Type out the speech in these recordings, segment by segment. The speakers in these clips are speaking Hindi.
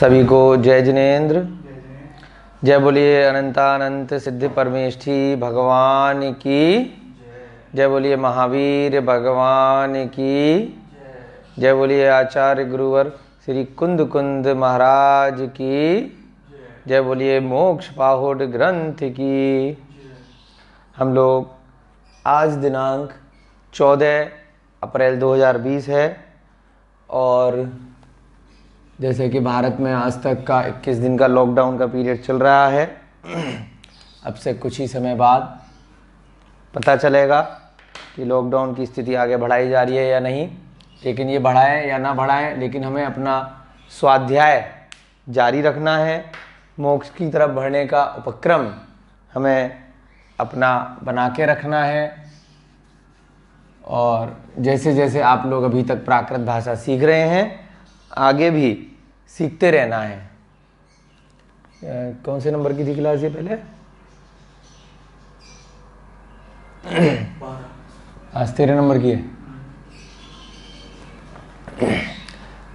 सभी को जय जिनेन्द्र जय बोलिए अनंतानंत सिद्ध परमेष्ठी भगवान की जय बोलिए महावीर भगवान की जय बोलिए आचार्य गुरुवर श्री कुंद कुंद महाराज की जय बोलिए मोक्ष पाहुड ग्रंथ की हम लोग आज दिनांक 14 अप्रैल 2020 है और जैसे कि भारत में आज तक का 21 दिन का लॉकडाउन का पीरियड चल रहा है अब से कुछ ही समय बाद पता चलेगा कि लॉकडाउन की स्थिति आगे बढ़ाई जा रही है या नहीं लेकिन ये बढ़ाएं या ना बढ़ाएं लेकिन हमें अपना स्वाध्याय जारी रखना है मोक्ष की तरफ बढ़ने का उपक्रम हमें अपना बना के रखना है और जैसे जैसे आप लोग अभी तक प्राकृत भाषा सीख रहे हैं आगे भी सीखते रहना है कौन से नंबर की थी क्लास ये पहले आज तेरह नंबर की है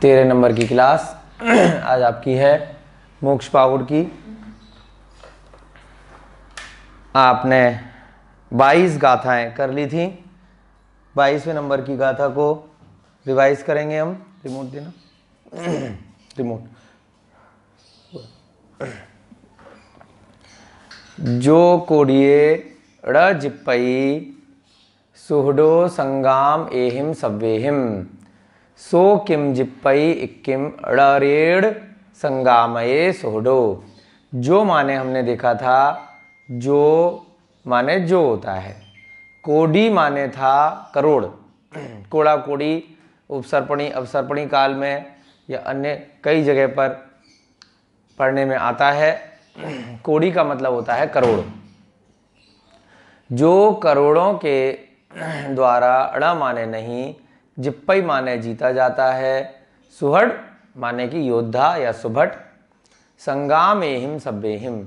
तेरह नंबर की क्लास आज आपकी है मोक्ष पावर की आपने 22 गाथाएं कर ली थी 22वें नंबर की गाथा को रिवाइज करेंगे हम रिमोट देना रिमोट जो कोड़िए रजपई सुहडो संगाम एहिम सव्येहिम सो किम जिप्पई इक्किम रेड़ संगामये सोहडो जो माने हमने देखा था जो माने जो होता है कोडी माने था करोड़ कोड़ा कोड़ी उपसर्पणी अवसर्पणी काल में या अन्य कई जगह पर पढ़ने में आता है कोड़ी का मतलब होता है करोड़ जो करोड़ों के द्वारा अड़ा माने नहीं जिप्पई माने जीता जाता है सुहड़ माने कि योद्धा या सुभट संग्राम एहिम सभ्य हिम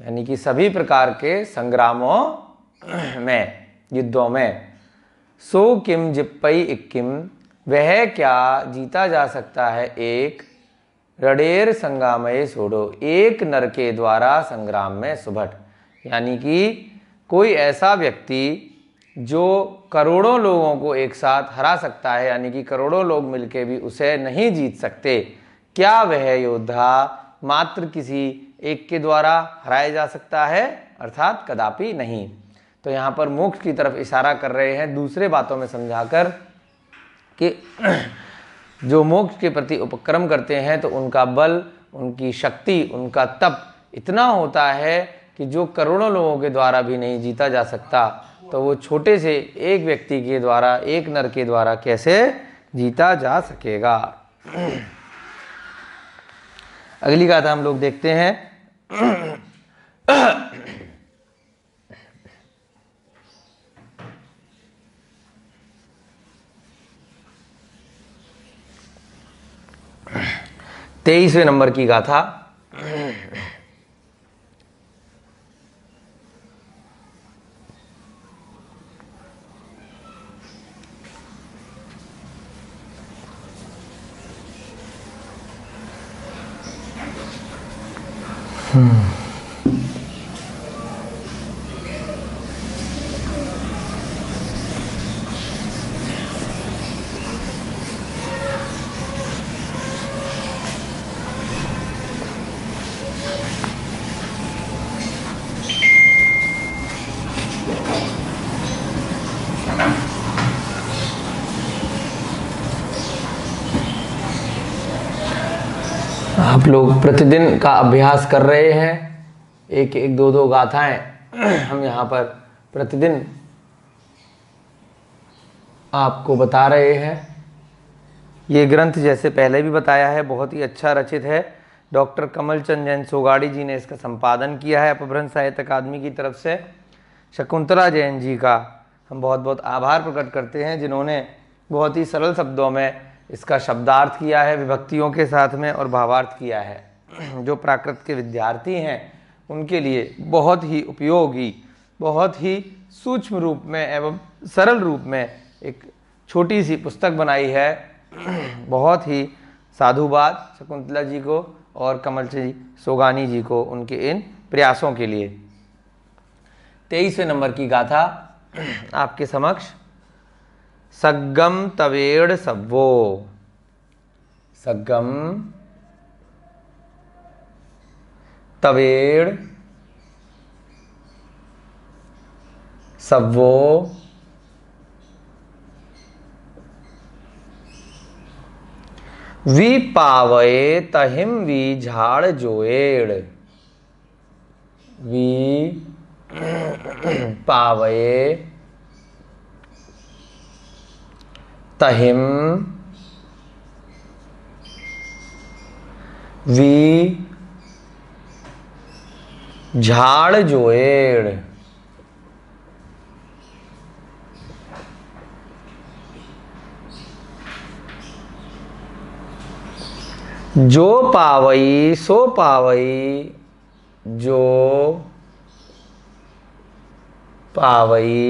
यानी कि सभी प्रकार के संग्रामों में युद्धों में सो किम जिप्पई इक्किम वह क्या जीता जा सकता है एक रडेर संगामय सोडो एक नर के द्वारा संग्राम में सुभट यानी कि कोई ऐसा व्यक्ति जो करोड़ों लोगों को एक साथ हरा सकता है यानी कि करोड़ों लोग मिलके भी उसे नहीं जीत सकते क्या वह योद्धा मात्र किसी एक के द्वारा हराया जा सकता है अर्थात कदापि नहीं तो यहाँ पर मोक्ष की तरफ इशारा कर रहे हैं दूसरे बातों में समझाकर कि जो मोक्ष के प्रति उपक्रम करते हैं तो उनका बल उनकी शक्ति उनका तप इतना होता है कि जो करोड़ों लोगों के द्वारा भी नहीं जीता जा सकता तो वो छोटे से एक व्यक्ति के द्वारा एक नर के द्वारा कैसे जीता जा सकेगा अगली गाथा हम लोग देखते हैं तेईसवें नंबर की गाथा Hmm. लोग प्रतिदिन का अभ्यास कर रहे हैं एक एक दो दो गाथाएं हम यहाँ पर प्रतिदिन आपको बता रहे हैं ये ग्रंथ जैसे पहले भी बताया है बहुत ही अच्छा रचित है डॉक्टर कमलचंद जैन सोगाड़ी जी ने इसका संपादन किया है अपभ्रंश साहित्य अकादमी की तरफ से शकुंतला जैन जी का हम बहुत बहुत आभार प्रकट करते हैं जिन्होंने बहुत ही सरल शब्दों में इसका शब्दार्थ किया है विभक्तियों के साथ में और भावार्थ किया है जो प्राकृत के विद्यार्थी हैं उनके लिए बहुत ही उपयोगी बहुत ही सूक्ष्म रूप में एवं सरल रूप में एक छोटी सी पुस्तक बनाई है बहुत ही साधुवाद शकुंतला जी को और कमल जी सोगानी जी को उनके इन प्रयासों के लिए तेईसवें नंबर की गाथा आपके समक्ष सगम तवेड़ सब्वो सगम तवेड़ सब्वो वी पावे तहिम वी झाड़ जोएड़ वी पावे तहिम वी झाड़ जोएड़ जो पावई सो पावई जो पावई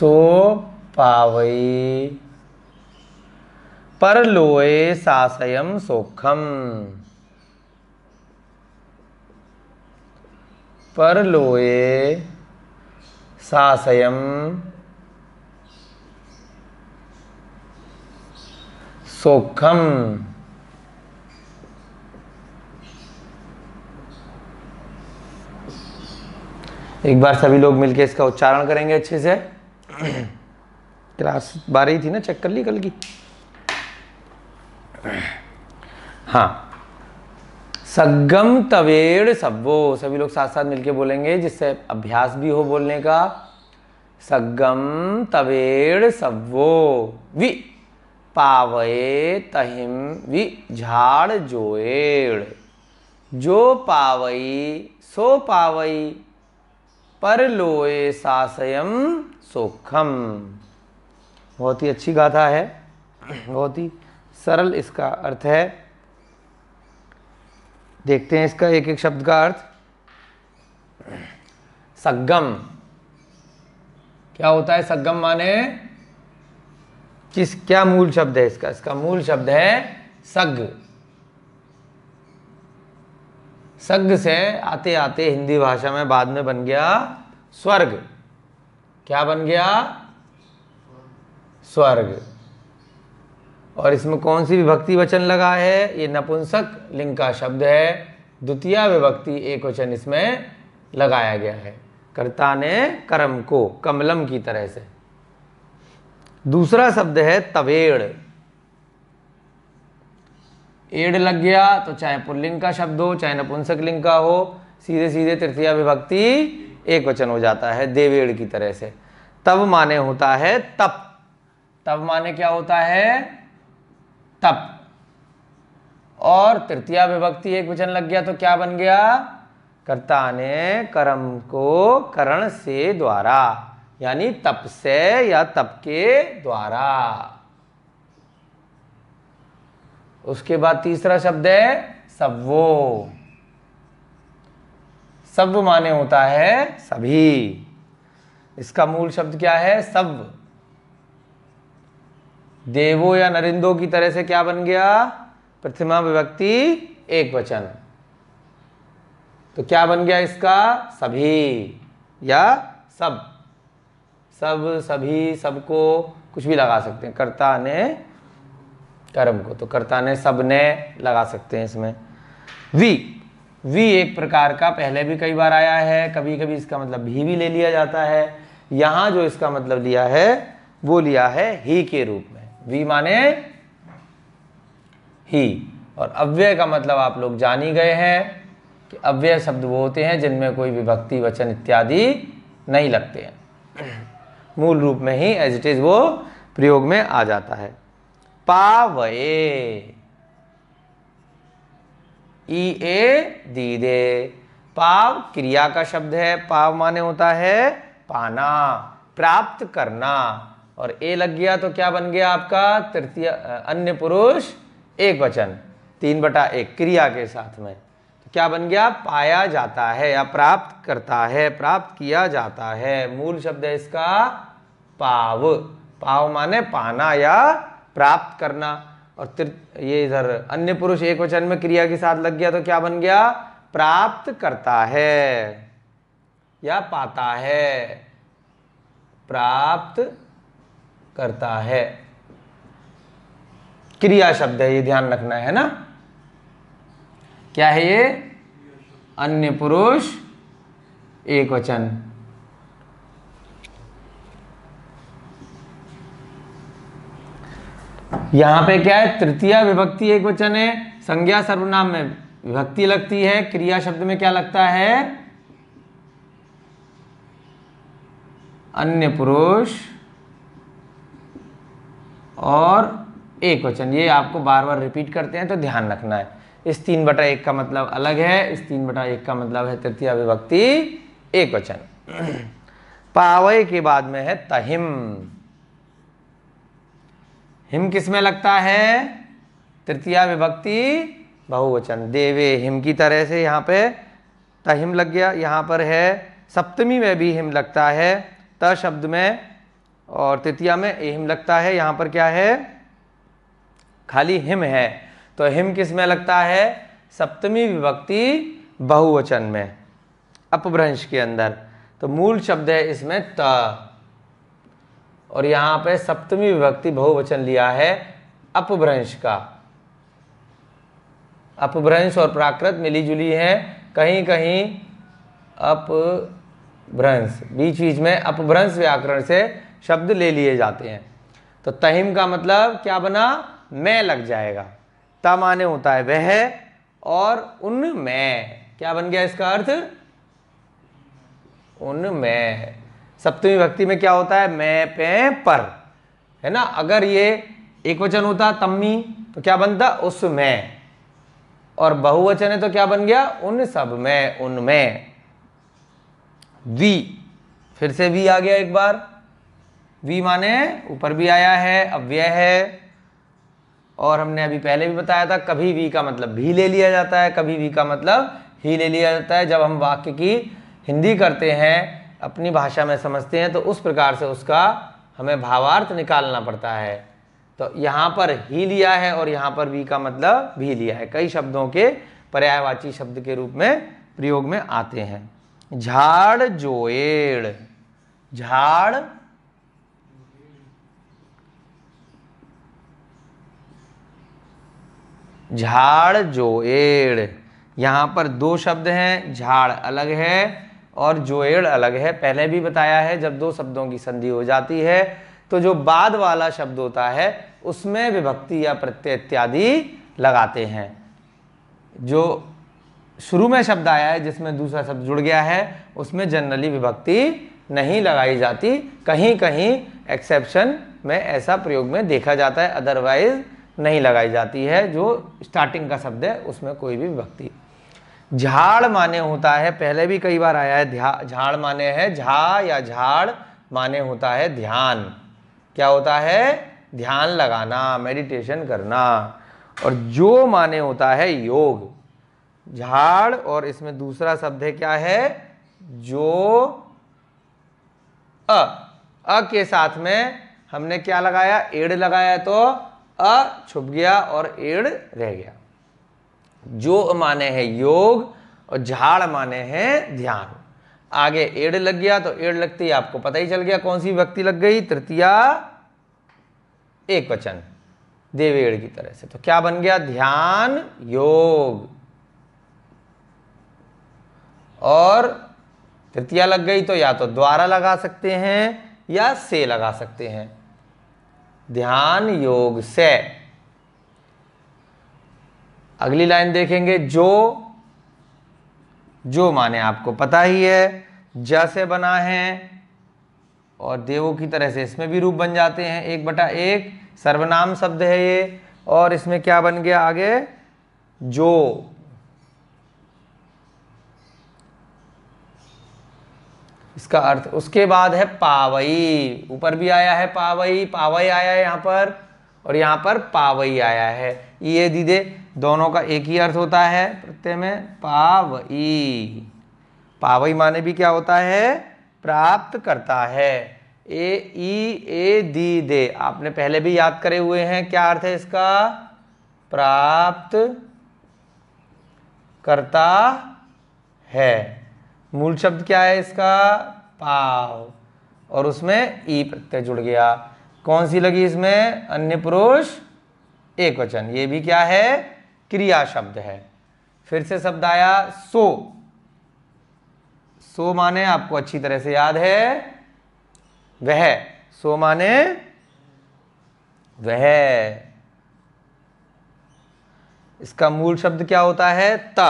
सो पावई लोए साशयम सोखम लोए साशयम सोखम एक बार सभी लोग मिलकर इसका उच्चारण करेंगे अच्छे से क्लास बारह ही थी ना चेक कर ली कल की हाँ सगम तवेड़ सब्बो सभी लोग साथ साथ मिलके बोलेंगे जिससे अभ्यास भी हो बोलने का सगम तवेड़ सब्बो वि पावे तहिम वि झाड़ जोएड़ जो पावई सो पावई परलोए सासयम सुखम बहुत ही अच्छी गाथा है बहुत ही सरल इसका अर्थ है देखते हैं इसका एक एक शब्द का अर्थ सगम क्या होता है सगम माने किस क्या मूल शब्द है इसका इसका मूल शब्द है सग सग से आते आते हिंदी भाषा में बाद में बन गया स्वर्ग क्या बन गया स्वर्ग और इसमें कौन सी विभक्ति वचन लगा है ये नपुंसक लिंग का शब्द है द्वितीय विभक्ति एक वचन इसमें लगाया गया है कर्ता ने कर्म को कमलम की तरह से दूसरा शब्द है तवेड़ एड लग गया तो चाहे पुल्लिंग का शब्द हो चाहे नपुंसक लिंग का हो सीधे सीधे तृतीया विभक्ति एक वचन हो जाता है देवेड़ की तरह से तब माने होता है तप तब माने क्या होता है तप और तृतीया विभक्ति एक वचन लग गया तो क्या बन गया कर्ता ने कर्म को करण से द्वारा यानी तप से या तप के द्वारा उसके बाद तीसरा शब्द है सबवो सब माने होता है सभी इसका मूल शब्द क्या है सब देवो या नरिंदो की तरह से क्या बन गया प्रतिमा विभक्ति एक वचन तो क्या बन गया इसका सभी या सब सब सभी सबको कुछ भी लगा सकते हैं कर्ता ने कर्म को तो कर्ता ने सब ने लगा सकते हैं इसमें वी वी एक प्रकार का पहले भी कई बार आया है कभी कभी इसका मतलब भी भी ले लिया जाता है यहां जो इसका मतलब लिया है वो लिया है ही के रूप में वी माने ही और अव्यय का मतलब आप लोग जान ही गए हैं कि अव्यय शब्द वो होते हैं जिनमें कोई विभक्ति वचन इत्यादि नहीं लगते हैं मूल रूप में ही एज इट इज़ वो प्रयोग में आ जाता है पावे ई ए दे पाव क्रिया का शब्द है पाव माने होता है पाना प्राप्त करना और ए लग गया तो क्या बन गया आपका तृतीय अन्य पुरुष एक वचन तीन बटा एक क्रिया के साथ में तो क्या बन गया पाया जाता है या प्राप्त करता है प्राप्त किया जाता है मूल शब्द है इसका पाव पाव माने पाना या प्राप्त करना और ये इधर अन्य पुरुष एक वचन में क्रिया के साथ लग गया तो क्या बन गया प्राप्त करता है या पाता है प्राप्त करता है क्रिया शब्द है ये ध्यान रखना है ना क्या है ये अन्य पुरुष एक वचन यहाँ पे क्या है तृतीय विभक्ति एक वचन है संज्ञा सर्वनाम में विभक्ति लगती है क्रिया शब्द में क्या लगता है अन्य पुरुष और एक वचन ये आपको बार बार रिपीट करते हैं तो ध्यान रखना है इस तीन बटा एक का मतलब अलग है इस तीन बटा एक का मतलब है तृतीय विभक्ति एक वचन पावय के बाद में है तहिम हिम किस में लगता है तृतीया विभक्ति बहुवचन देवे हिम की तरह से यहाँ पे त हिम लग गया यहाँ पर है सप्तमी में भी हिम लगता है त शब्द में और तृतीया में हिम लगता है यहाँ पर क्या है खाली हिम है तो हिम किस में लगता है सप्तमी विभक्ति बहुवचन में अपभ्रंश के अंदर तो मूल शब्द है इसमें त और यहां पे सप्तमी विभक्ति बहुवचन लिया है अपभ्रंश का अपभ्रंश और प्राकृत मिली जुली है कहीं कहीं अपभ्रंश बीच बीच में अपभ्रंश व्याकरण से शब्द ले लिए जाते हैं तो तहिम का मतलब क्या बना मैं लग जाएगा त माने होता है वह और उनमें क्या बन गया इसका अर्थ उनमें सप्तमी भक्ति में क्या होता है मैं पे पर है ना अगर ये एक वचन होता तम्मी तो क्या बनता उस मैं और बहुवचन है तो क्या बन गया उन सब में उनमें वी फिर से वी आ गया एक बार वी माने ऊपर भी आया है अव्यय है और हमने अभी पहले भी बताया था कभी वी का मतलब भी ले लिया जाता है कभी वी का मतलब ही ले लिया जाता है जब हम वाक्य की हिंदी करते हैं अपनी भाषा में समझते हैं तो उस प्रकार से उसका हमें भावार्थ निकालना पड़ता है तो यहाँ पर ही लिया है और यहाँ पर भी का मतलब भी लिया है कई शब्दों के पर्यायवाची शब्द के रूप में प्रयोग में आते हैं झाड़ जोएड़ झाड़ झाड़ जोएड़ यहाँ पर दो शब्द हैं झाड़ अलग है और जोएड़ अलग है पहले भी बताया है जब दो शब्दों की संधि हो जाती है तो जो बाद वाला शब्द होता है उसमें विभक्ति या प्रत्यय इत्यादि लगाते हैं जो शुरू में शब्द आया है जिसमें दूसरा शब्द जुड़ गया है उसमें जनरली विभक्ति नहीं लगाई जाती कहीं कहीं एक्सेप्शन में ऐसा प्रयोग में देखा जाता है अदरवाइज नहीं लगाई जाती है जो स्टार्टिंग का शब्द है उसमें कोई भी विभक्ति झाड़ माने होता है पहले भी कई बार आया है झाड़ माने है झा जा या झाड़ माने होता है ध्यान क्या होता है ध्यान लगाना मेडिटेशन करना और जो माने होता है योग झाड़ और इसमें दूसरा शब्द है क्या है जो अ अ के साथ में हमने क्या लगाया एड़ लगाया तो अ छुप गया और एड़ रह गया जो माने हैं योग और झाड़ माने हैं ध्यान आगे एड़ लग गया तो एड़ लगते ही आपको पता ही चल गया कौन सी व्यक्ति लग गई तृतीया एक वचन देवेड़ की तरह से तो क्या बन गया ध्यान योग और तृतीया लग गई तो या तो द्वारा लगा सकते हैं या से लगा सकते हैं ध्यान योग से अगली लाइन देखेंगे जो जो माने आपको पता ही है ज से बना है और देवों की तरह से इसमें भी रूप बन जाते हैं एक बटा एक सर्वनाम शब्द है ये और इसमें क्या बन गया आगे जो इसका अर्थ उसके बाद है पावई ऊपर भी आया है पावई पावई आया है यहां पर और यहां पर पावई आया है ये दीदे दोनों का एक ही अर्थ होता है प्रत्यय में पावई पावई माने भी क्या होता है प्राप्त करता है ए ई ए दी दे आपने पहले भी याद करे हुए हैं क्या अर्थ है इसका प्राप्त करता है मूल शब्द क्या है इसका पाव और उसमें ई प्रत्यय जुड़ गया कौन सी लगी इसमें अन्य पुरुष एक वचन ये भी क्या है क्रिया शब्द है फिर से शब्द आया सो सो माने आपको अच्छी तरह से याद है वह सो माने वह इसका मूल शब्द क्या होता है त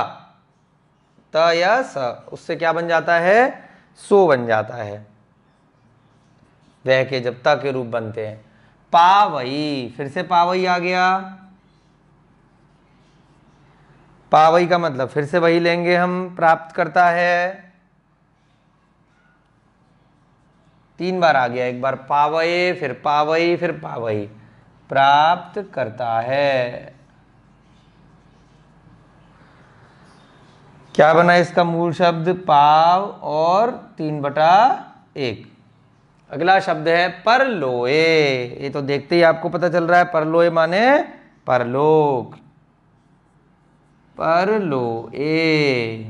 त या स उससे क्या बन जाता है सो बन जाता है वह के जब त के रूप बनते हैं पावई फिर से पावई आ गया पावई का मतलब फिर से वही लेंगे हम प्राप्त करता है तीन बार आ गया एक बार पावय फिर पावई फिर पावई प्राप्त करता है क्या बना इसका मूल शब्द पाव और तीन बटा एक अगला शब्द है परलोए ये तो देखते ही आपको पता चल रहा है परलोए माने परलोक परलो ए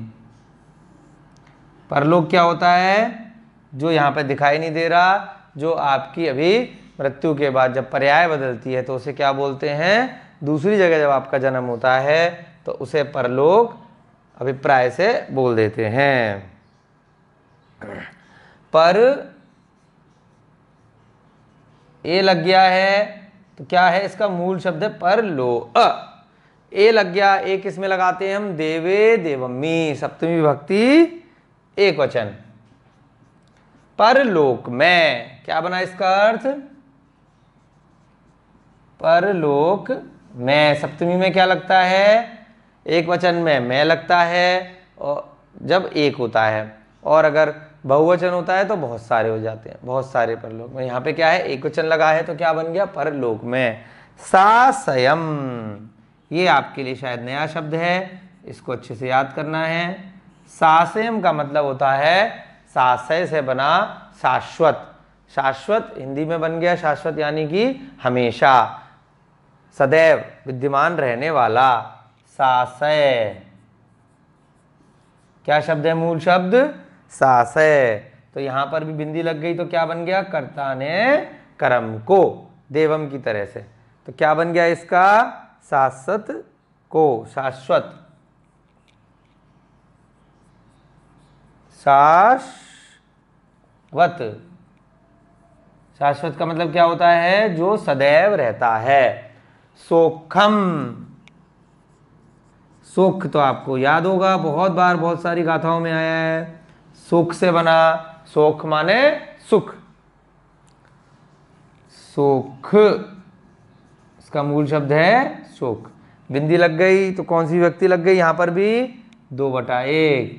परलोक क्या होता है जो यहाँ पर दिखाई नहीं दे रहा जो आपकी अभी मृत्यु के बाद जब पर्याय बदलती है तो उसे क्या बोलते हैं दूसरी जगह जब आपका जन्म होता है तो उसे परलोक अभिप्राय से बोल देते हैं पर ए लग गया है तो क्या है इसका मूल शब्द है परलो अ ए लग गया ए किस में लगाते हैं हम देवे देवमी सप्तमी विभक्ति एक वचन परलोक में क्या बना इसका अर्थ परलोक में सप्तमी में क्या लगता है एक वचन में मैं लगता है और जब एक होता है और अगर बहुवचन होता है तो बहुत सारे हो जाते हैं बहुत सारे परलोक में यहाँ पे क्या है एक वचन लगा है तो क्या बन गया परलोक में सायम ये आपके लिए शायद नया शब्द है इसको अच्छे से याद करना है सासेम का मतलब होता है सासय से बना शाश्वत शाश्वत हिंदी में बन गया शाश्वत यानी कि हमेशा सदैव विद्यमान रहने वाला सासय क्या शब्द है मूल शब्द सासय तो यहां पर भी बिंदी लग गई तो क्या बन गया कर्ता ने कर्म को देवम की तरह से तो क्या बन गया इसका शाश्वत को शाश्वत शाश्वत शाश्वत का मतलब क्या होता है जो सदैव रहता है सोखम सुख तो आपको याद होगा बहुत बार बहुत सारी गाथाओं में आया है सुख से बना सोख माने सुख सुख इसका मूल शब्द है शोक बिंदी लग गई तो कौन सी व्यक्ति लग गई यहां पर भी दो बटा एक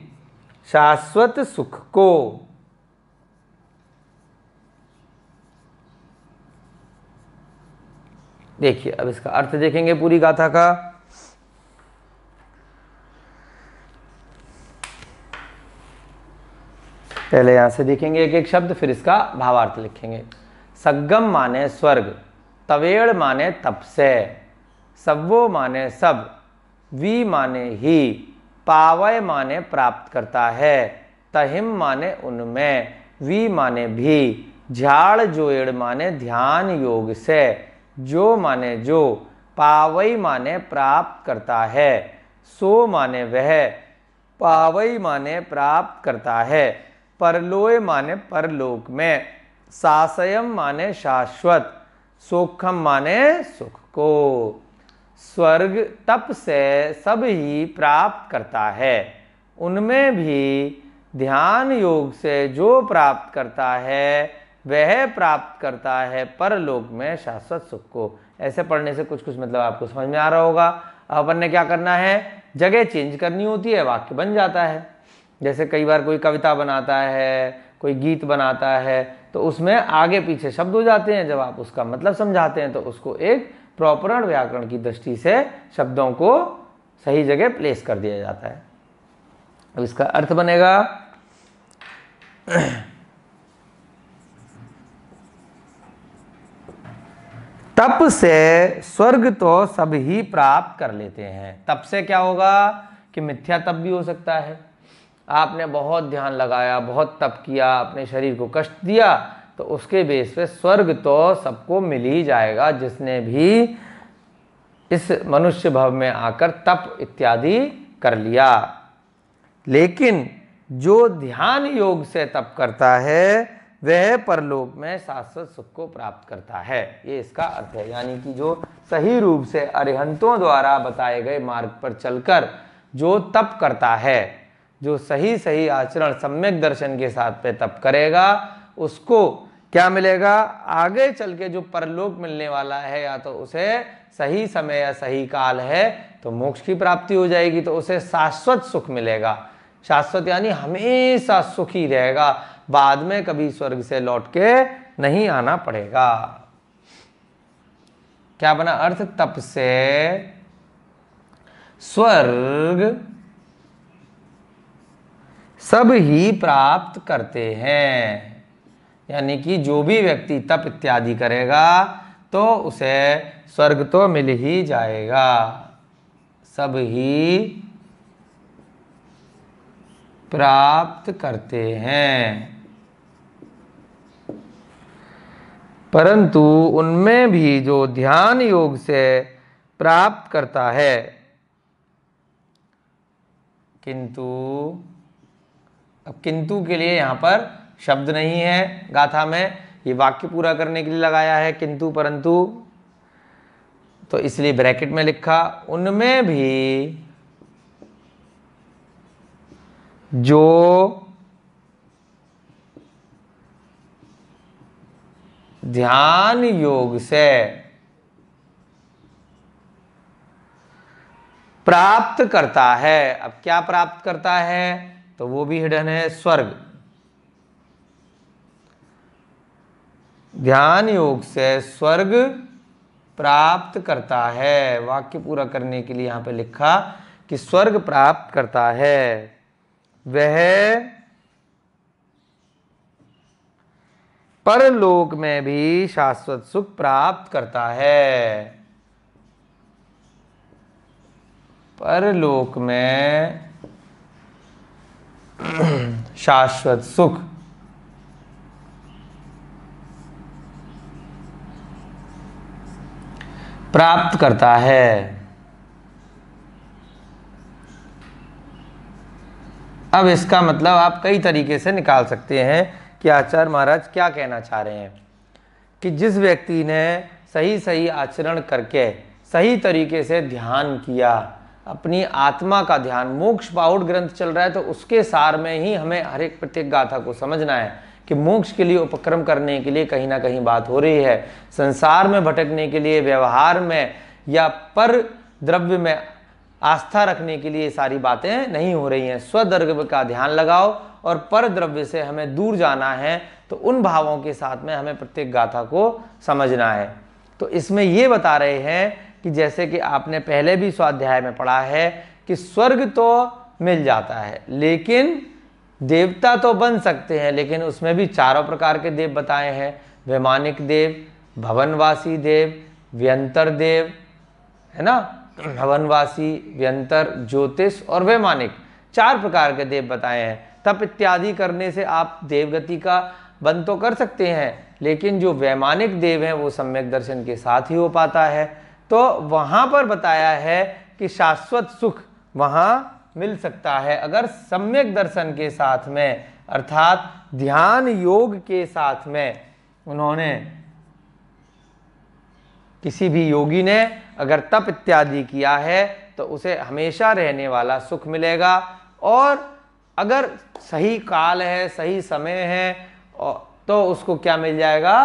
शाश्वत सुख को देखिए अब इसका अर्थ देखेंगे पूरी गाथा का पहले यहां से देखेंगे एक एक शब्द फिर इसका भावार्थ लिखेंगे सगम माने स्वर्ग तवेड़ माने तप से सबो माने सब वी माने ही पावय माने प्राप्त करता है तहिम माने उनमें वी माने भी झाड़ जोएड़ माने ध्यान योग से जो माने जो पावई माने प्राप्त करता है सो माने वह पावई माने प्राप्त करता है परलोय माने परलोक में सासयम माने शाश्वत सुखम माने सुख को स्वर्ग तप से सब ही प्राप्त करता है उनमें भी ध्यान योग से जो प्राप्त करता है वह प्राप्त करता है परलोक में शाश्वत सुख को ऐसे पढ़ने से कुछ कुछ मतलब आपको समझ में आ रहा होगा अपन ने क्या करना है जगह चेंज करनी होती है वाक्य बन जाता है जैसे कई बार कोई कविता बनाता है कोई गीत बनाता है तो उसमें आगे पीछे शब्द हो जाते हैं जब आप उसका मतलब समझाते हैं तो उसको एक प्रॉपरण व्याकरण की दृष्टि से शब्दों को सही जगह प्लेस कर दिया जाता है अब इसका अर्थ बनेगा तप से स्वर्ग तो सब ही प्राप्त कर लेते हैं तप से क्या होगा कि मिथ्या तप भी हो सकता है आपने बहुत ध्यान लगाया बहुत तप किया अपने शरीर को कष्ट दिया तो उसके बेस पे स्वर्ग तो सबको मिल ही जाएगा जिसने भी इस मनुष्य भव में आकर तप इत्यादि कर लिया लेकिन जो ध्यान योग से तप करता है वह परलोक में शाश्वत सुख को प्राप्त करता है ये इसका अर्थ है यानी कि जो सही रूप से अरिहंतों द्वारा बताए गए मार्ग पर चलकर जो तप करता है जो सही सही आचरण सम्यक दर्शन के साथ पे तप करेगा उसको क्या मिलेगा आगे चल के जो परलोक मिलने वाला है या तो उसे सही समय या सही काल है तो मोक्ष की प्राप्ति हो जाएगी तो उसे शाश्वत सुख मिलेगा शाश्वत यानी हमेशा सुखी रहेगा बाद में कभी स्वर्ग से लौट के नहीं आना पड़ेगा क्या बना अर्थ तप से स्वर्ग सब ही प्राप्त करते हैं यानी कि जो भी व्यक्ति तप इत्यादि करेगा तो उसे स्वर्ग तो मिल ही जाएगा सब ही प्राप्त करते हैं परंतु उनमें भी जो ध्यान योग से प्राप्त करता है किंतु अब किंतु के लिए यहाँ पर शब्द नहीं है गाथा में ये वाक्य पूरा करने के लिए लगाया है किंतु परंतु तो इसलिए ब्रैकेट में लिखा उनमें भी जो ध्यान योग से प्राप्त करता है अब क्या प्राप्त करता है तो वो भी हिडन है स्वर्ग ध्यान योग से स्वर्ग प्राप्त करता है वाक्य पूरा करने के लिए यहां पे लिखा कि स्वर्ग प्राप्त करता है वह परलोक में भी शाश्वत सुख प्राप्त करता है परलोक में शाश्वत सुख प्राप्त करता है अब इसका मतलब आप कई तरीके से निकाल सकते हैं कि आचार्य महाराज क्या कहना चाह रहे हैं कि जिस व्यक्ति ने सही सही आचरण करके सही तरीके से ध्यान किया अपनी आत्मा का ध्यान मोक्ष बाउट ग्रंथ चल रहा है तो उसके सार में ही हमें हर एक प्रत्येक गाथा को समझना है कि मोक्ष के लिए उपक्रम करने के लिए कहीं ना कहीं बात हो रही है संसार में भटकने के लिए व्यवहार में या पर द्रव्य में आस्था रखने के लिए सारी बातें नहीं हो रही हैं स्वद्रव्य का ध्यान लगाओ और पर द्रव्य से हमें दूर जाना है तो उन भावों के साथ में हमें प्रत्येक गाथा को समझना है तो इसमें ये बता रहे हैं कि जैसे कि आपने पहले भी स्वाध्याय में पढ़ा है कि स्वर्ग तो मिल जाता है लेकिन देवता तो बन सकते हैं लेकिन उसमें भी चारों प्रकार के देव बताए हैं वैमानिक देव भवनवासी देव व्यंतर देव है ना भवनवासी व्यंतर ज्योतिष और वैमानिक चार प्रकार के देव बताए हैं तप इत्यादि करने से आप देवगति का बन तो कर सकते हैं लेकिन जो वैमानिक देव हैं वो सम्यक दर्शन के साथ ही हो पाता है तो वहां पर बताया है कि शाश्वत सुख वहां मिल सकता है अगर सम्यक दर्शन के साथ में अर्थात ध्यान योग के साथ में उन्होंने किसी भी योगी ने अगर तप इत्यादि किया है तो उसे हमेशा रहने वाला सुख मिलेगा और अगर सही काल है सही समय है तो उसको क्या मिल जाएगा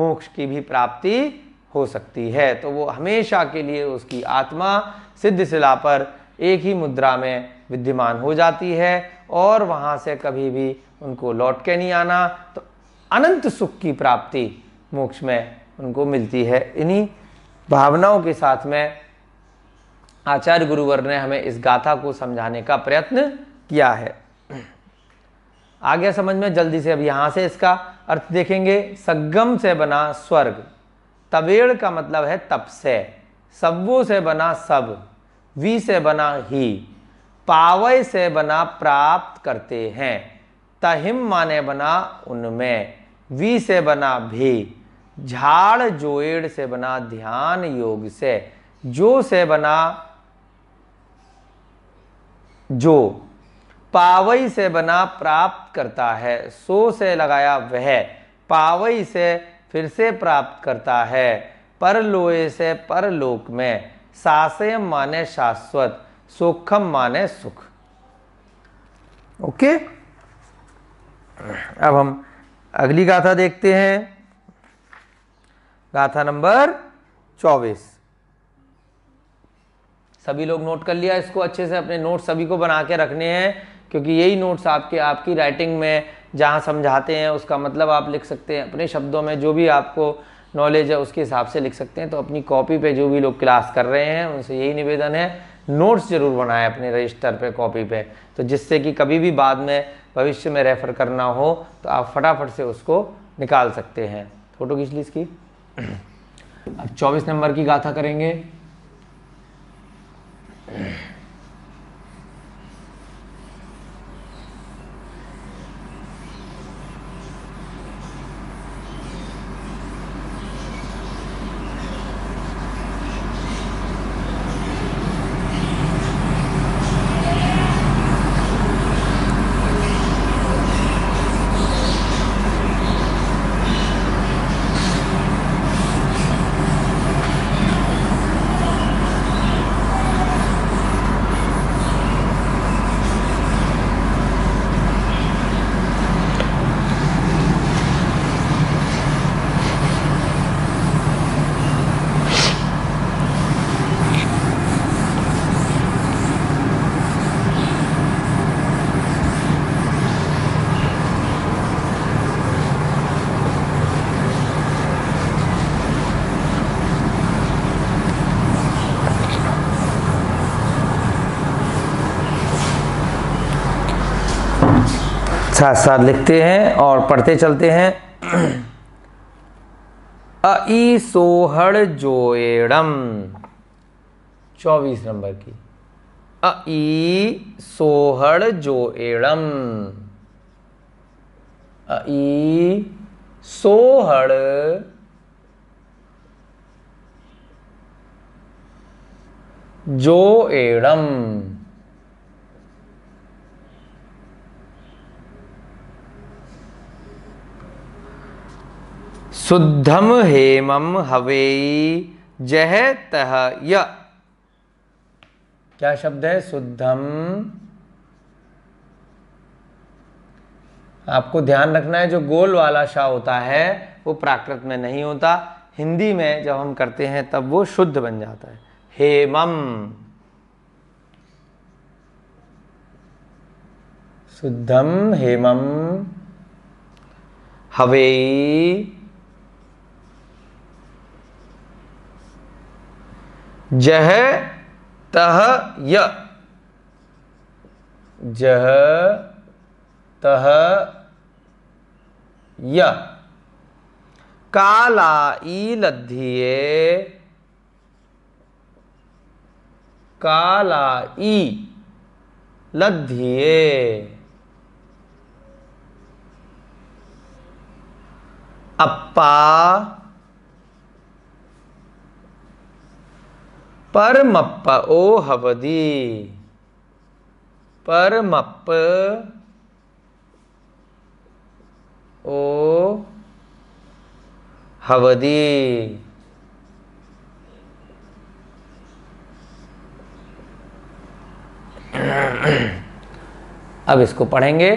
मोक्ष की भी प्राप्ति हो सकती है तो वो हमेशा के लिए उसकी आत्मा सिद्ध शिला पर एक ही मुद्रा में विद्यमान हो जाती है और वहाँ से कभी भी उनको लौट के नहीं आना तो अनंत सुख की प्राप्ति मोक्ष में उनको मिलती है इन्हीं भावनाओं के साथ में आचार्य गुरुवर ने हमें इस गाथा को समझाने का प्रयत्न किया है आगे समझ में जल्दी से अब यहाँ से इसका अर्थ देखेंगे सगम से बना स्वर्ग तबेड़ का मतलब है तप से सब्वो से बना सब वी से बना ही पावय से बना प्राप्त करते हैं तहिम माने बना उनमें वी से बना भी झाड़ जोएड़ से बना ध्यान योग से जो से बना जो पावई से बना प्राप्त करता है सो से लगाया वह पावई से फिर से प्राप्त करता है परलोए से परलोक में सासे माने शाश्वत सुखम माने सुख ओके अब हम अगली गाथा देखते हैं गाथा नंबर चौबीस सभी लोग नोट कर लिया इसको अच्छे से अपने नोट सभी को बना के रखने हैं क्योंकि यही नोट्स आपके आपकी राइटिंग में जहाँ समझाते हैं उसका मतलब आप लिख सकते हैं अपने शब्दों में जो भी आपको नॉलेज है उसके हिसाब से लिख सकते हैं तो अपनी कॉपी पे जो भी लोग क्लास कर रहे हैं उनसे यही निवेदन है नोट्स जरूर बनाएं अपने रजिस्टर पे कॉपी पे तो जिससे कि कभी भी बाद में भविष्य में रेफ़र करना हो तो आप फटाफट से उसको निकाल सकते हैं फ़ोटो खींच ली इसकी अब चौबीस नंबर की गाथा करेंगे साथ साथ लिखते हैं और पढ़ते चलते हैं अई सोहड़ जोएड़म चौबीस नंबर की अई सोहड़ जोएड़म अई सोहड़ जो एड़म शुद्धम हेमम हवे जह तह य क्या शब्द है शुद्धम आपको ध्यान रखना है जो गोल वाला शाह होता है वो प्राकृत में नहीं होता हिंदी में जब हम करते हैं तब वो शुद्ध बन जाता है हेमम शुद्धम हेमम हवेई जह तह य जह तह य काला ई लद्धिये काला ई लद्धिये अप्पा परमप ओ हवदी परमप ओ हवदी अब इसको पढ़ेंगे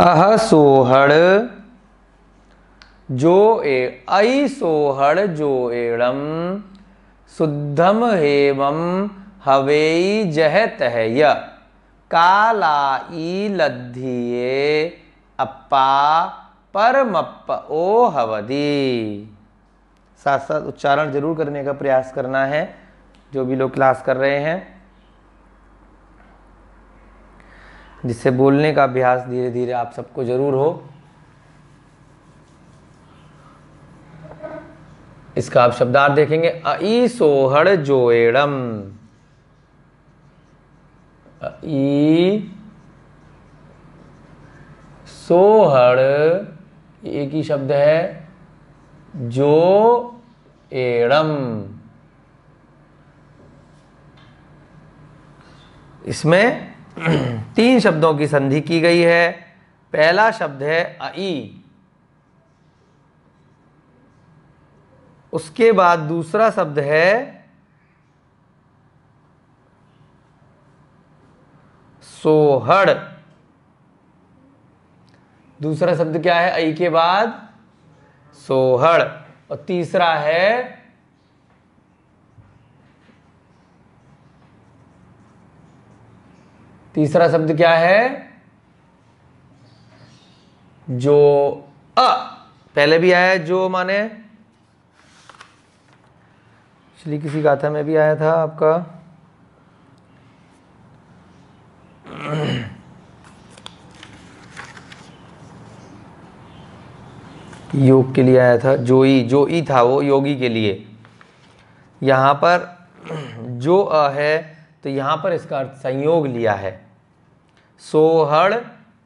अह सोहड़ जो ए ऐ सोहड़ जो एड़म शुद्धम हेम हवेई जह तहय कालाई लद्धिये अप्पा परमप्प ओ हवदी साथ साथ उच्चारण जरूर करने का प्रयास करना है जो भी लोग क्लास कर रहे हैं जिससे बोलने का अभ्यास धीरे धीरे आप सबको ज़रूर हो इसका आप शब्दार्थ देखेंगे अई सोहड़ जोएड़म ई सोहड़ एक ही शब्द है जो एड़म इसमें तीन शब्दों की संधि की गई है पहला शब्द है आई उसके बाद दूसरा शब्द है सोहड़ दूसरा शब्द क्या है आई के बाद सोहड़ और तीसरा है तीसरा शब्द क्या है जो अ पहले भी आया जो माने पिछली किसी गाथा में भी आया था आपका योग के लिए आया था जोई जो ई था वो योगी के लिए यहां पर जो अ है तो यहां पर इसका अर्थ संयोग लिया है सोहड़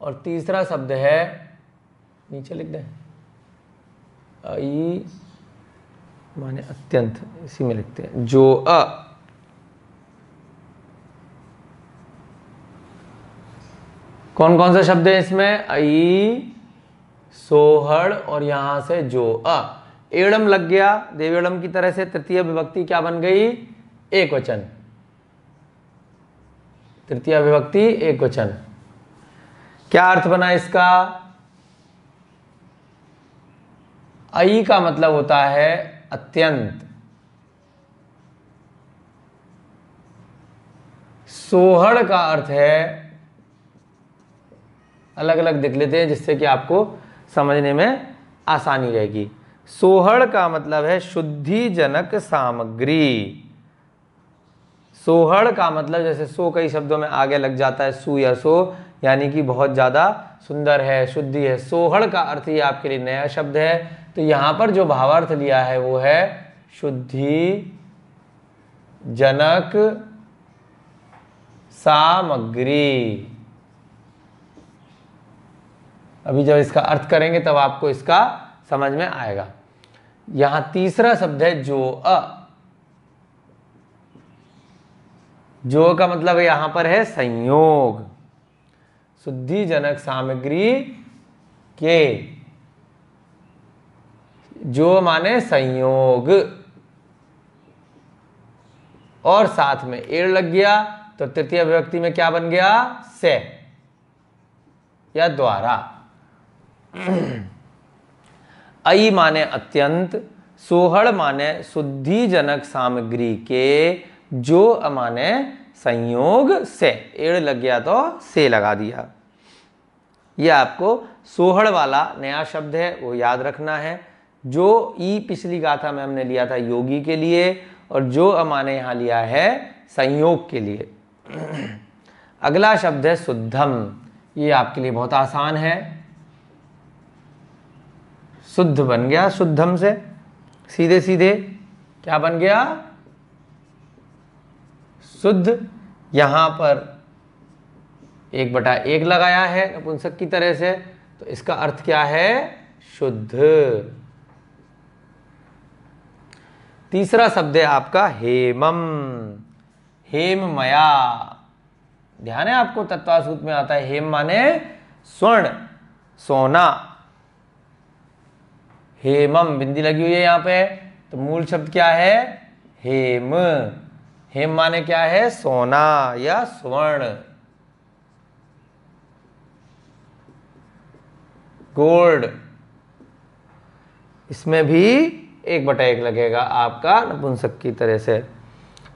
और तीसरा शब्द है नीचे लिख दें ई माने अत्यंत इसी में लिखते हैं जो अ कौन कौन सा शब्द है इसमें ई सोहड़ और यहां से जो अ एड़म लग गया देवेड़म की तरह से तृतीय विभक्ति क्या बन गई एक वचन तृतीय विभक्ति एक वचन क्या अर्थ बना इसका अई का मतलब होता है अत्यंत सोहड़ का अर्थ है अलग अलग दिख लेते हैं जिससे कि आपको समझने में आसानी रहेगी सोहड़ का मतलब है शुद्धिजनक सामग्री सोहड़ का मतलब जैसे सो कई शब्दों में आगे लग जाता है सु या सो यानी कि बहुत ज़्यादा सुंदर है शुद्धि है सोहड़ का अर्थ ही आपके लिए नया शब्द है तो यहाँ पर जो भावार्थ लिया है वो है शुद्धि जनक सामग्री अभी जब इसका अर्थ करेंगे तब आपको इसका समझ में आएगा यहाँ तीसरा शब्द है जो अ जो का मतलब यहां पर है संयोग शुद्धिजनक सामग्री के जो माने संयोग और साथ में एड़ लग गया तो तृतीय अभिव्यक्ति में क्या बन गया से या द्वारा अई माने अत्यंत सोहड़ माने शुद्धिजनक सामग्री के जो अमाने संयोग से एड़ लग गया तो से लगा दिया यह आपको सोहड़ वाला नया शब्द है वो याद रखना है जो ई पिछली गाथा में हमने लिया था योगी के लिए और जो अमाने यहां लिया है संयोग के लिए अगला शब्द है शुद्धम ये आपके लिए बहुत आसान है शुद्ध बन गया शुद्धम से सीधे सीधे क्या बन गया शुद्ध यहाँ पर एक बटा एक लगाया है नपुंसक की तरह से तो इसका अर्थ क्या है शुद्ध तीसरा शब्द है आपका हेमम हेममया ध्यान है आपको तत्वासूत में आता है हेम माने स्वर्ण सोना हेमम बिंदी लगी हुई है यहां पे तो मूल शब्द क्या है हेम हेम माने क्या है सोना या स्वर्ण गोल्ड इसमें भी एक बटा एक लगेगा आपका नपुंसक की तरह से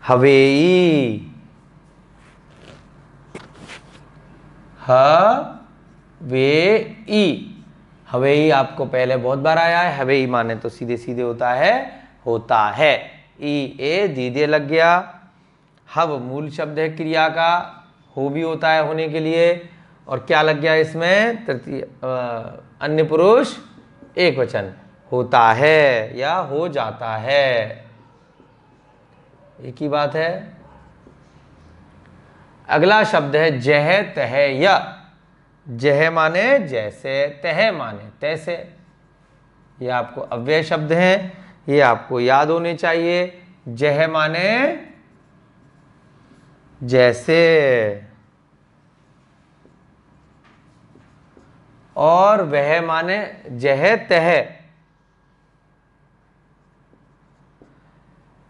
हवेई हवेई हवेई आपको पहले बहुत बार आया है हवेई माने तो सीधे सीधे होता है होता है ई ए दीदे लग गया हब मूल शब्द है क्रिया का हो भी होता है होने के लिए और क्या लग गया इसमें तृतीय अन्य पुरुष एक वचन होता है या हो जाता है एक ही बात है अगला शब्द है जह तह या जह माने जैसे तह माने तैसे ये आपको अव्यय शब्द हैं ये आपको याद होने चाहिए जह माने जैसे और वह माने जह तह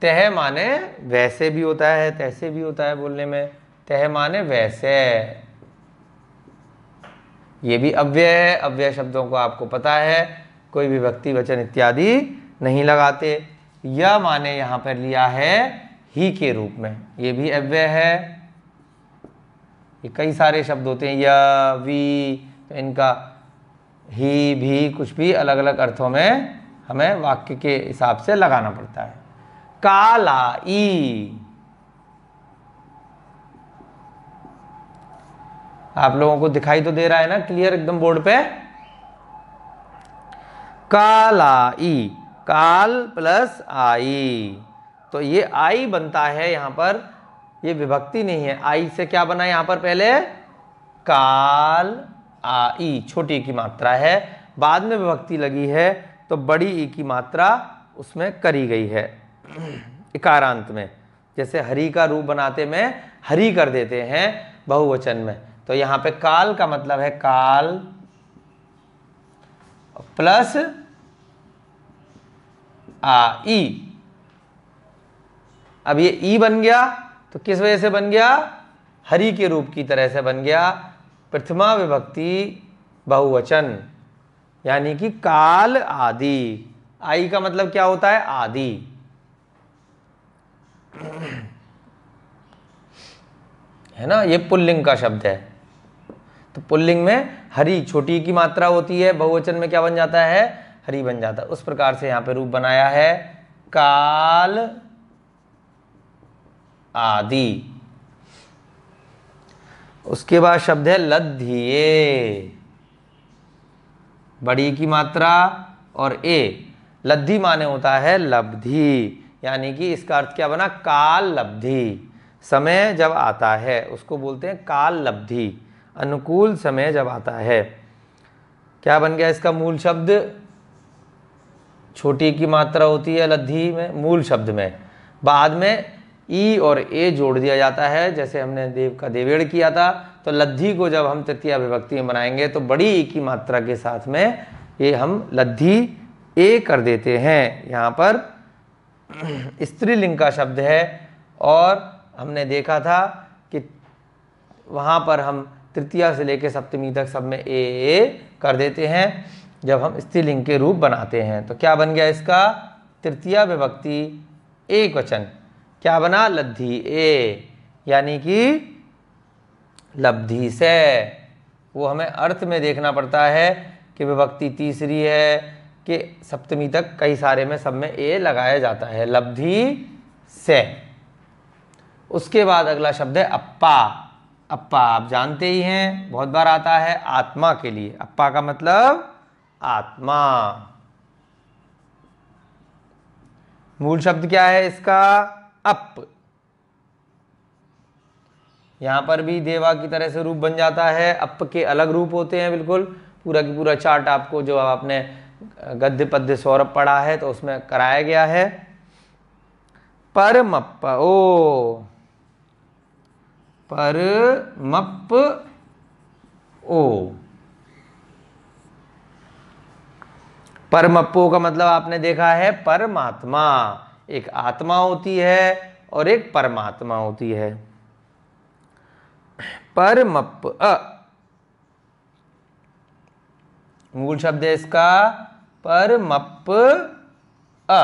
तह माने वैसे भी होता है तैसे भी होता है बोलने में तह माने वैसे ये भी अव्यय है अव्यय शब्दों को आपको पता है कोई भी व्यक्ति वचन इत्यादि नहीं लगाते यह माने यहां पर लिया है ही के रूप में ये भी अव्यय है ये कई सारे शब्द होते हैं या वी तो इनका ही भी कुछ भी अलग अलग अर्थों में हमें वाक्य के हिसाब से लगाना पड़ता है काला ई आप लोगों को दिखाई तो दे रहा है ना क्लियर एकदम बोर्ड पे काला ई काल प्लस आई तो ये आई बनता है यहां पर ये विभक्ति नहीं है आई से क्या बना यहां पर पहले काल आई छोटी की मात्रा है बाद में विभक्ति लगी है तो बड़ी ई की मात्रा उसमें करी गई है इकारांत में जैसे हरी का रूप बनाते में हरी कर देते हैं बहुवचन में तो यहां पे काल का मतलब है काल प्लस आई अब ये ई बन गया तो किस वजह से बन गया हरि के रूप की तरह से बन गया प्रथमा विभक्ति बहुवचन यानी कि काल आदि आई का मतलब क्या होता है आदि है ना ये पुल्लिंग का शब्द है तो पुल्लिंग में हरी छोटी की मात्रा होती है बहुवचन में क्या बन जाता है हरी बन जाता है उस प्रकार से यहां पे रूप बनाया है काल आदि उसके बाद शब्द है लद्धिये बड़ी की मात्रा और ए लद्धि माने होता है लब्धि यानी कि इसका अर्थ क्या बना काल लब्धि समय जब आता है उसको बोलते हैं काल लब्धि अनुकूल समय जब आता है क्या बन गया इसका मूल शब्द छोटी की मात्रा होती है लद्धि में मूल शब्द में बाद में ई और ए जोड़ दिया जाता है जैसे हमने देव का देवेड़ किया था तो लद्धी को जब हम तृतीय विभक्ति में बनाएंगे तो बड़ी ई की मात्रा के साथ में ये हम लद्धी ए कर देते हैं यहाँ पर स्त्रीलिंग का शब्द है और हमने देखा था कि वहाँ पर हम तृतीया से लेकर सप्तमी तक सब में ए ए कर देते हैं जब हम स्त्रीलिंग के रूप बनाते हैं तो क्या बन गया इसका तृतीया विभक्ति एक वचन क्या बना लब्धि ए यानी कि लब्धि से वो हमें अर्थ में देखना पड़ता है कि विभक्ति तीसरी है कि सप्तमी तक कई सारे में सब में ए लगाया जाता है लब्धि से उसके बाद अगला शब्द है अप्पा अप्पा आप जानते ही हैं बहुत बार आता है आत्मा के लिए अप्पा का मतलब आत्मा मूल शब्द क्या है इसका अप यहां पर भी देवा की तरह से रूप बन जाता है अप के अलग रूप होते हैं बिल्कुल पूरा की पूरा चार्ट आपको जो आपने गद्य पद्य सौरभ पढ़ा है तो उसमें कराया गया है परमप ओ पर मप ओ परमप्पो का मतलब आपने देखा है परमात्मा एक आत्मा होती है और एक परमात्मा होती है परमप अ मूल शब्द है इसका परमप अ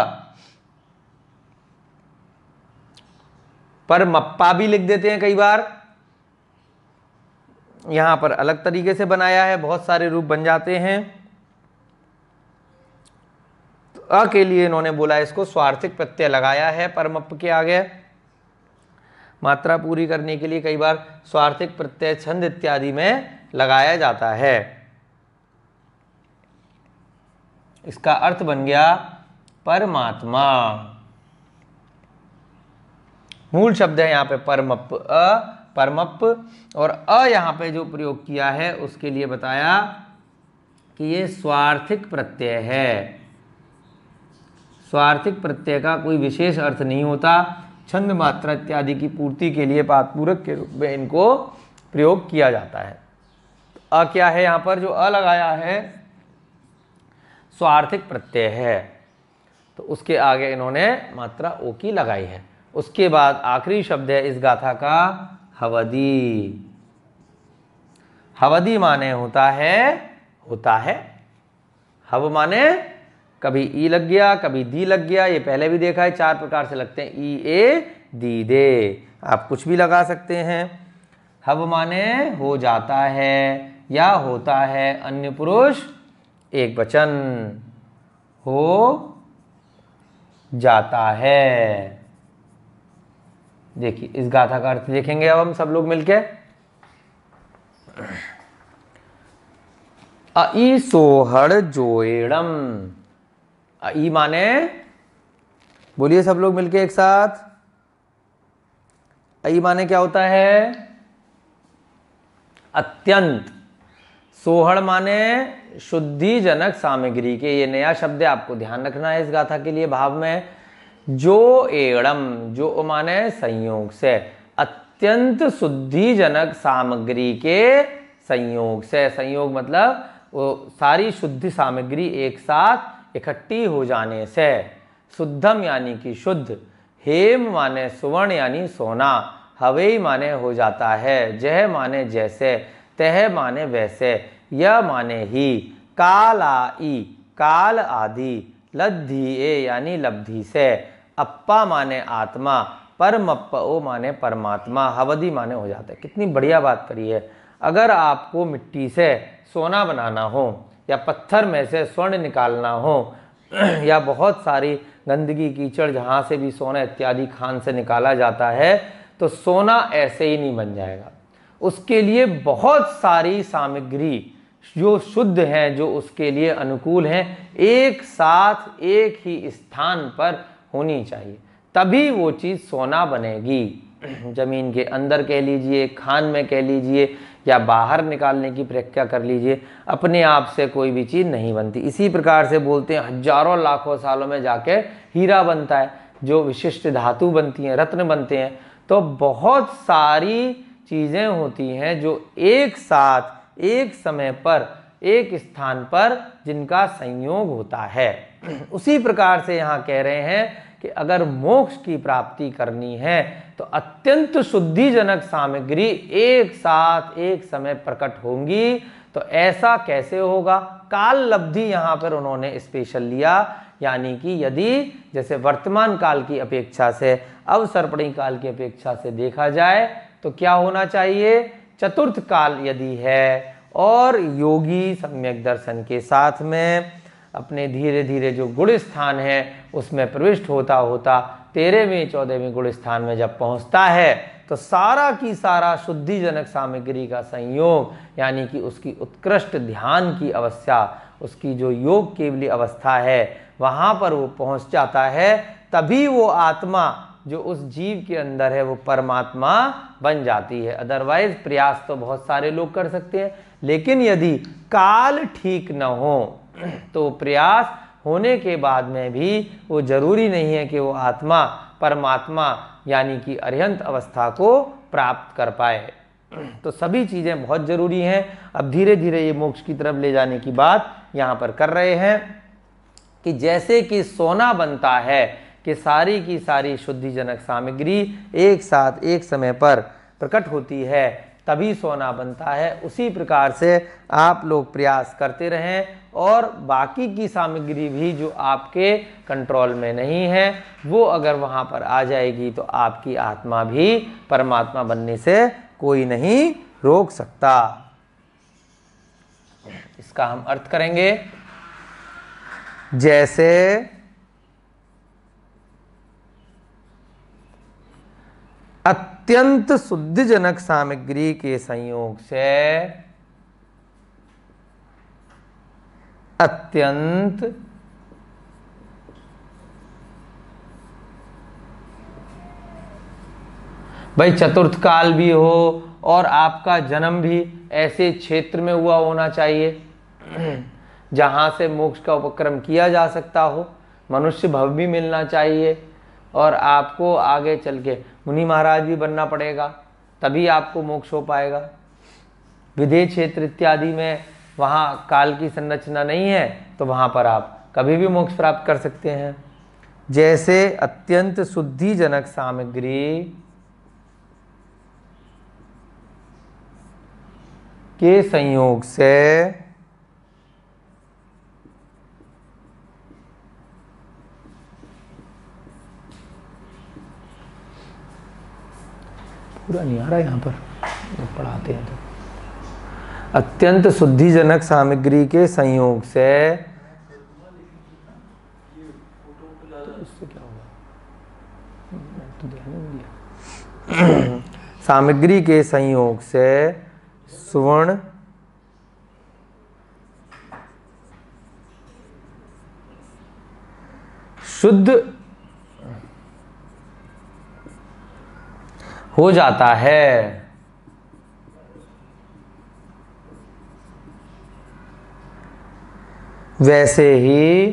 परमप्पा भी लिख देते हैं कई बार यहां पर अलग तरीके से बनाया है बहुत सारे रूप बन जाते हैं अ के लिए इन्होंने बोला इसको स्वार्थिक प्रत्यय लगाया है परमप के आगे मात्रा पूरी करने के लिए कई बार स्वार्थिक प्रत्यय छंद इत्यादि में लगाया जाता है इसका अर्थ बन गया परमात्मा मूल शब्द है यहां पे परमप अ परमप और अ यहां पे जो प्रयोग किया है उसके लिए बताया कि ये स्वार्थिक प्रत्यय है स्वार्थिक प्रत्यय का कोई विशेष अर्थ नहीं होता छंद मात्रा इत्यादि की पूर्ति के लिए पातपूरक के रूप में इनको प्रयोग किया जाता है अ क्या है यहाँ पर जो अ लगाया है स्वार्थिक प्रत्यय है तो उसके आगे इन्होंने मात्रा ओ की लगाई है उसके बाद आखिरी शब्द है इस गाथा का हवदी हवदी माने होता है होता है हव माने कभी ई लग गया कभी दी लग गया ये पहले भी देखा है चार प्रकार से लगते हैं ई ए दी दे आप कुछ भी लगा सकते हैं हब माने हो जाता है या होता है अन्य पुरुष एक वचन हो जाता है देखिए इस गाथा का अर्थ देखेंगे अब हम सब लोग मिलके अ सोहड़ जोएड़म ई माने बोलिए सब लोग मिलके एक साथ ई माने क्या होता है अत्यंत सोहण माने शुद्धिजनक सामग्री के ये नया शब्द है आपको ध्यान रखना है इस गाथा के लिए भाव में जो एड़म जो माने संयोग से अत्यंत शुद्धिजनक सामग्री के संयोग से संयोग मतलब वो सारी शुद्ध सामग्री एक साथ इकट्ठी हो जाने से शुद्धम यानी कि शुद्ध हेम माने सुवर्ण यानी सोना हवेई माने हो जाता है जह माने जैसे तह माने वैसे यह माने ही कालाई काल आदि लद्धि ए यानी लब्धि से अप्पा माने आत्मा परमप्प ओ माने परमात्मा हवधि माने हो जाता है कितनी बढ़िया बात करी है अगर आपको मिट्टी से सोना बनाना हो या पत्थर में से स्वर्ण निकालना हो या बहुत सारी गंदगी कीचड़ जहाँ से भी सोना इत्यादि खान से निकाला जाता है तो सोना ऐसे ही नहीं बन जाएगा उसके लिए बहुत सारी सामग्री जो शुद्ध हैं जो उसके लिए अनुकूल हैं एक साथ एक ही स्थान पर होनी चाहिए तभी वो चीज़ सोना बनेगी ज़मीन के अंदर कह लीजिए खान में कह लीजिए या बाहर निकालने की प्रक्रिया कर लीजिए अपने आप से कोई भी चीज़ नहीं बनती इसी प्रकार से बोलते हैं हजारों लाखों सालों में जाके हीरा बनता है जो विशिष्ट धातु बनती हैं रत्न बनते हैं तो बहुत सारी चीज़ें होती हैं जो एक साथ एक समय पर एक स्थान पर जिनका संयोग होता है उसी प्रकार से यहाँ कह रहे हैं कि अगर मोक्ष की प्राप्ति करनी है तो अत्यंत शुद्धिजनक सामग्री एक साथ एक समय प्रकट होंगी तो ऐसा कैसे होगा काल लब्धि यहाँ पर उन्होंने स्पेशल लिया यानी कि यदि जैसे वर्तमान काल की अपेक्षा से अवसर्पणी काल की अपेक्षा से देखा जाए तो क्या होना चाहिए चतुर्थ काल यदि है और योगी सम्यक दर्शन के साथ में अपने धीरे धीरे जो गुण स्थान है उसमें प्रविष्ट होता होता तेरहवें चौदहवें गुण स्थान में जब पहुंचता है तो सारा की सारा शुद्धिजनक सामग्री का संयोग यानी कि उसकी उत्कृष्ट ध्यान की अवस्था उसकी जो योग केवली अवस्था है वहाँ पर वो पहुँच जाता है तभी वो आत्मा जो उस जीव के अंदर है वो परमात्मा बन जाती है अदरवाइज प्रयास तो बहुत सारे लोग कर सकते हैं लेकिन यदि काल ठीक न हो तो प्रयास होने के बाद में भी वो जरूरी नहीं है कि वो आत्मा परमात्मा यानी कि अरिहंत अवस्था को प्राप्त कर पाए तो सभी चीज़ें बहुत ज़रूरी हैं अब धीरे धीरे ये मोक्ष की तरफ ले जाने की बात यहाँ पर कर रहे हैं कि जैसे कि सोना बनता है कि सारी की सारी शुद्धिजनक सामग्री एक साथ एक समय पर प्रकट होती है तभी सोना बनता है उसी प्रकार से आप लोग प्रयास करते रहें और बाकी की सामग्री भी जो आपके कंट्रोल में नहीं है वो अगर वहाँ पर आ जाएगी तो आपकी आत्मा भी परमात्मा बनने से कोई नहीं रोक सकता इसका हम अर्थ करेंगे जैसे अत्यंत शुद्धिजनक सामग्री के संयोग से अत्यंत भाई चतुर्थ काल भी हो और आपका जन्म भी ऐसे क्षेत्र में हुआ होना चाहिए जहां से मोक्ष का उपक्रम किया जा सकता हो मनुष्य भव भी मिलना चाहिए और आपको आगे चल के मुनि महाराज भी बनना पड़ेगा तभी आपको मोक्ष हो पाएगा विदेह क्षेत्र इत्यादि में वहाँ काल की संरचना नहीं है तो वहाँ पर आप कभी भी मोक्ष प्राप्त कर सकते हैं जैसे अत्यंत शुद्धिजनक सामग्री के संयोग से पूरा नहीं आ रहा यहाँ पर पढ़ाते हैं तो अत्यंत शुद्धिजनक सामग्री के संयोग से सामग्री के संयोग से सुवर्ण शुद्ध हो जाता है वैसे ही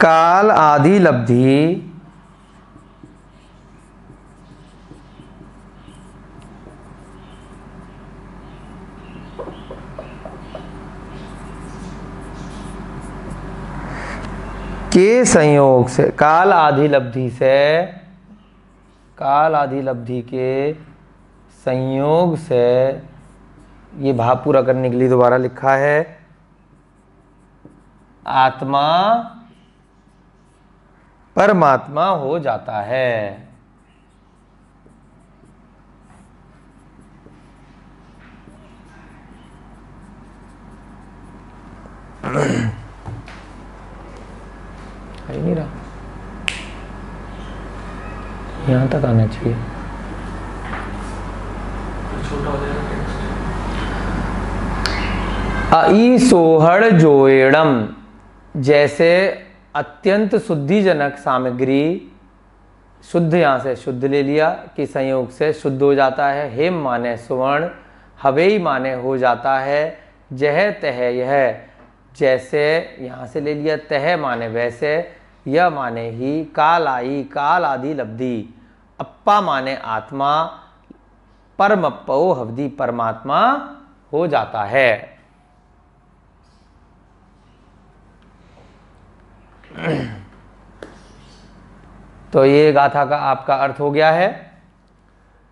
काल आदि लब्धि के संयोग से काल आधि लब्धि से काल आधि लब्धि के संयोग से ये भाव पूरा करने के लिए दोबारा लिखा है आत्मा परमात्मा हो जाता है दिखाई नहीं रहा यहाँ तक आना चाहिए आई सोहड़ जोएड़म जैसे अत्यंत शुद्धिजनक सामग्री शुद्ध यहां से शुद्ध ले लिया कि संयोग से शुद्ध हो जाता है हेम माने सुवर्ण हवे माने हो जाता है जह तह यह जैसे यहां से ले लिया तह माने वैसे यह माने ही काल आई काल आदि लब्धि अप्पा माने आत्मा परम अपो हवधि परमात्मा हो जाता है तो ये गाथा का आपका अर्थ हो गया है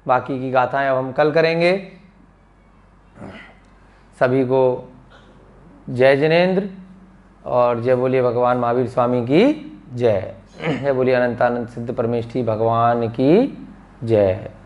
बाकी की गाथाएं अब हम कल करेंगे सभी को जय जिनेन्द्र और जय बोलिए भगवान महावीर स्वामी की जय जय बोलिए अनंतानंद सिद्ध परमेश भगवान की जय